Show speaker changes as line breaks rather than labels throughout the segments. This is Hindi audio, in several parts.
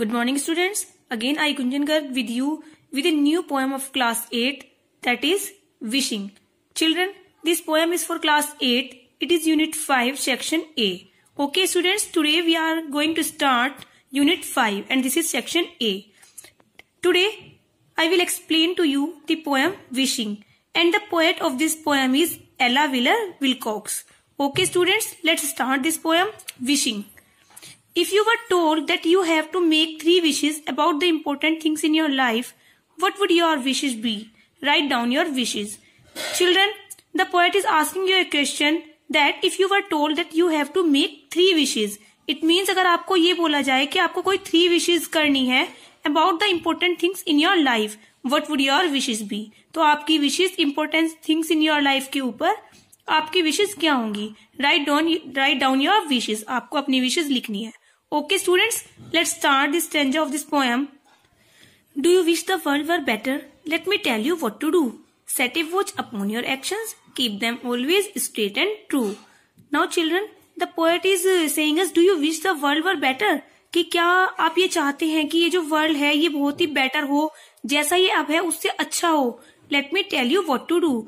Good morning students. Again I Gunjan Garg with you with a new poem of class 8 that is Wishing. Children, this poem is for class 8. It is unit 5 section A. Okay students, today we are going to start unit 5 and this is section A. Today I will explain to you the poem Wishing and the poet of this poem is Ella Wheeler Wilcox. Okay students, let's start this poem Wishing. If you were told that you have to make three wishes about the important things in your life, what would your wishes be? Write down your wishes. Children, the poet is asking you a question that if you were told that you have to make three wishes, it means अगर आपको ये बोला जाए कि आपको कोई three wishes करनी है about the important things in your life, what would your wishes be? तो आपकी wishes important things in your life के ऊपर आपकी विशेष क्या होंगी write down write down your विशेष आपको अपनी विशेष लिखनी है okay students let start this stanza of this poem do you wish the world were better let me tell you what to do set a watch upon your action keep them always straight and true now children the poet is saying do you wish the world were better कि क्या आप ये चाहते हैं कि ये जो वर्ल्ड है ये बहुत ही बेटर हो जैसा ये अब है उससे अच्छा हो let me tell you what to do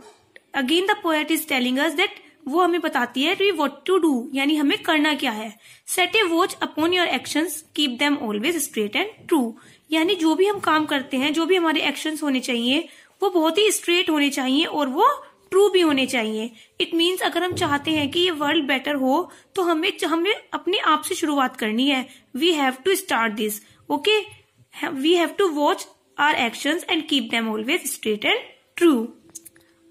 again the poet is telling us that वो हमें बताती है री वॉट टू डू यानी हमें करना क्या है set a watch upon your action keep them always straight and true यानी जो भी हम काम करते हैं जो भी हमारे एक्शन होने चाहिए वो बहुत ही स्ट्रेट होने चाहिए और वो ट्रू भी होने चाहिए इट मीन्स अगर हम चाहते हैं कि ये वर्ल्ड बेटर हो तो हमें हमें अपने आप से शुरुआत करनी है we have to start this okay we have to watch our action and keep them always straight and true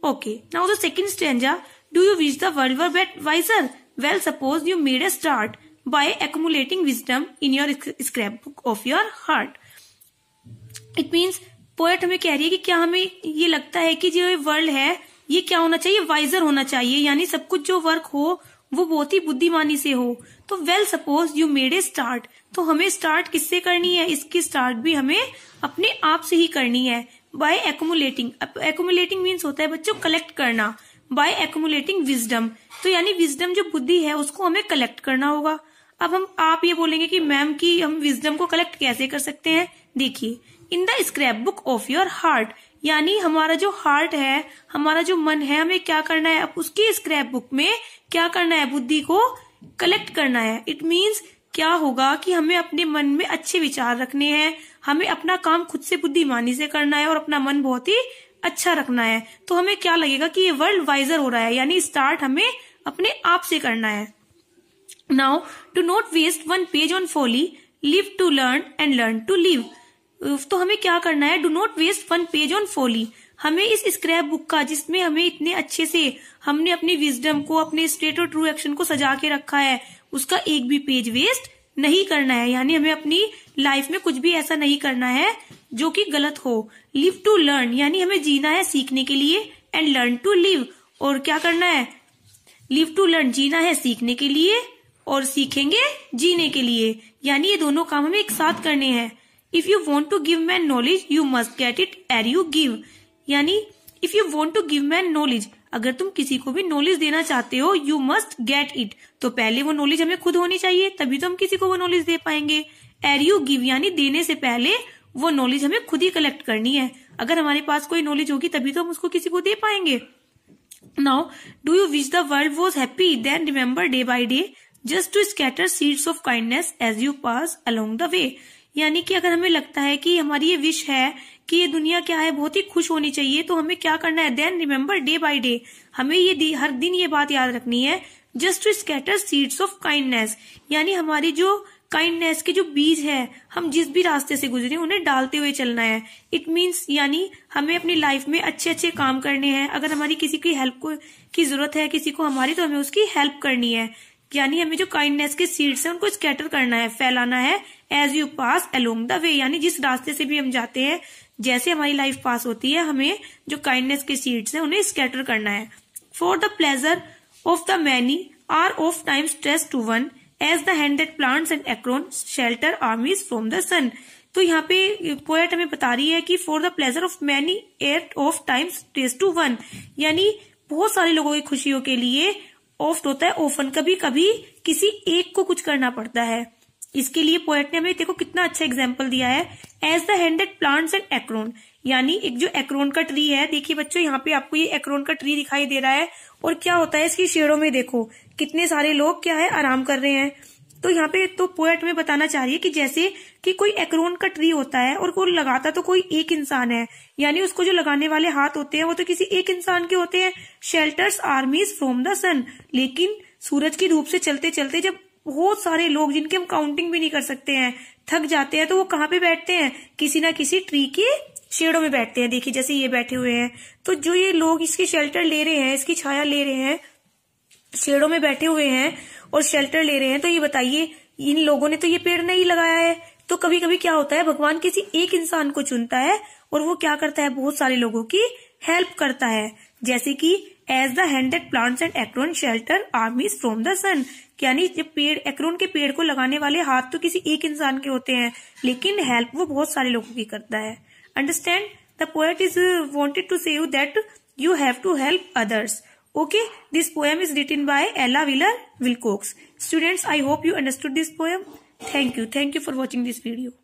okay now the second stanza do you reach the world were wiser? Well, suppose you made a start by accumulating wisdom in your scrapbook of your heart. It means poet हमें कह रही है कि क्या हमें ये लगता है कि जो ये वर्ल्ड है ये क्या होना चाहिए वाइजर होना चाहिए यानी सब कुछ जो वर्क हो वो बहुत ही बुद्धिमानी से हो तो well suppose you made a start तो हमें स्टार्ट किससे करनी है इसकी स्टार्ट भी हमें अपने आप से ही करनी है बाय एकोमुलेटिंग एकोमुलेटिंग मीन्स होता है बच्चों कलेक्ट करना बाय एकोमुलेटिंग विजडम तो यानी विजडम जो बुद्धि है उसको हमें कलेक्ट करना होगा अब हम आप ये बोलेंगे कि मैम की हम विजडम को कलेक्ट कैसे कर सकते हैं देखिए in the scrapbook of your heart यानी हमारा जो हार्ट है हमारा जो मन है हमें क्या करना है अब उसकी स्क्रैप बुक में क्या करना है बुद्धि को कलेक्ट करना है इट मीन्स क्या होगा कि हमें अपने मन में अच्छे विचार रखने हैं हमें अपना काम खुद से बुद्धिमानी से करना है और अपना मन बहुत ही अच्छा रखना है तो हमें क्या लगेगा कि ये वर्ल्ड वाइजर हो रहा है यानी स्टार्ट हमें अपने आप से करना है now to not waste one page on folly live to learn and learn to live तो हमें क्या करना है do not waste one page on folly हमें इस स्क्रैप बुक का जिसमें हमें इतने अच्छे से हमने अपनी विजडम को अपने स्टेट और ट्रू एक्शन को सजा के रखा है उसका एक भी पेज वेस्ट नहीं करना है यानी हमें अपनी लाइफ में कुछ भी ऐसा नहीं करना है जो कि गलत हो लिव टू लर्न यानी हमें जीना है सीखने के लिए एंड लर्न टू लिव और क्या करना है लिव टू लर्न जीना है सीखने के लिए और सीखेंगे जीने के लिए यानी ये दोनों काम हमें एक साथ करने हैं if you want to give man knowledge you must get it ere you give यानी if you want to give man knowledge अगर तुम किसी को भी नॉलेज देना चाहते हो यू मस्ट गेट इट तो पहले वो नॉलेज हमें खुद होनी चाहिए तभी तो हम किसी को वो नॉलेज दे पाएंगे एर यू गिव यानी देने से पहले वो नॉलेज हमें खुद ही कलेक्ट करनी है अगर हमारे पास कोई नॉलेज होगी तभी तो हम उसको किसी को दे पाएंगे now do you wish the world was happy then remember day by day just to scatter seeds of kindness as you pass along the way यानी कि अगर हमें लगता है कि हमारी ये विश है कि ये दुनिया क्या है बहुत ही खुश होनी चाहिए तो हमें क्या करना है then remember day by day हमें ये हर दिन ये बात याद रखनी है just to scatter seeds of kindness यानी हमारी जो काइंडनेस के जो बीज है हम जिस भी रास्ते से गुजरे उन्हें डालते हुए चलना है इट मीन्स यानी हमें अपनी लाइफ में अच्छे अच्छे काम करने हैं अगर हमारी किसी की हेल्प को की जरूरत है किसी को हमारी तो हमें उसकी हेल्प करनी है यानी हमें जो काइंडनेस के सीड्स है उनको स्कैटर करना है फैलाना है as you pass along the way यानी जिस रास्ते से भी हम जाते हैं जैसे हमारी लाइफ पास होती है हमें जो काइंडनेस के सीड्स है उन्हें स्कैटर करना है for the pleasure of the many are of time stress to one as the hand that plants and acorn shelter armies from the sun तो यहाँ पे पोएट हमें बता रही है कि for the pleasure of many air of times test to one यानी बहुत सारे लोगों की खुशियों के लिए ऑफ्ट होता है ओफन कभी कभी किसी एक को कुछ करना पड़ता है इसके लिए पोएट ने हमें देखो कितना अच्छा एग्जाम्पल दिया है as the handed plants and acorn यानी एक जो एक्रोन का ट्री है देखिए बच्चों यहाँ पे आपको ये एक्रोन का ट्री दिखाई दे रहा है और क्या होता है इसकी शेडो में देखो कितने सारे लोग क्या है आराम कर रहे हैं तो यहाँ पे तो पोएट में बताना है कि जैसे कि कोई एक्रोन का ट्री होता है और कोई लगाता तो कोई एक इंसान है यानी उसको जो लगाने वाले हाथ होते हैं वो तो किसी एक इंसान के होते हैं shelters armies from the sun लेकिन सूरज की धूप से चलते चलते जब बहुत सारे लोग जिनके हम काउंटिंग भी नहीं कर सकते हैं थक जाते हैं तो वो कहाँ पे बैठते हैं किसी ना किसी ट्री के शेडो में बैठते हैं देखिए जैसे ये बैठे हुए हैं तो जो ये लोग इसके शेल्टर ले रहे हैं इसकी छाया ले रहे हैं शेडो में बैठे हुए हैं और शेल्टर ले रहे हैं तो ये बताइए इन लोगों ने तो ये पेड़ नहीं लगाया है तो कभी कभी क्या होता है भगवान किसी एक इंसान को चुनता है और वो क्या करता है बहुत सारे लोगों की हेल्प करता है जैसे कि as the handed plants and acorn shelter armies from the sun यानी जब पेड़ एक्रोन के पेड़ को लगाने वाले हाथ तो किसी एक इंसान के होते हैं लेकिन हेल्प वो बहुत सारे लोगों की करता है Understand? The poet is uh, wanted to say you that you have to help others. Okay, this poem is written by Ella Wheeler Wilcox. Students, I hope you understood this poem. Thank you. Thank you for watching this video.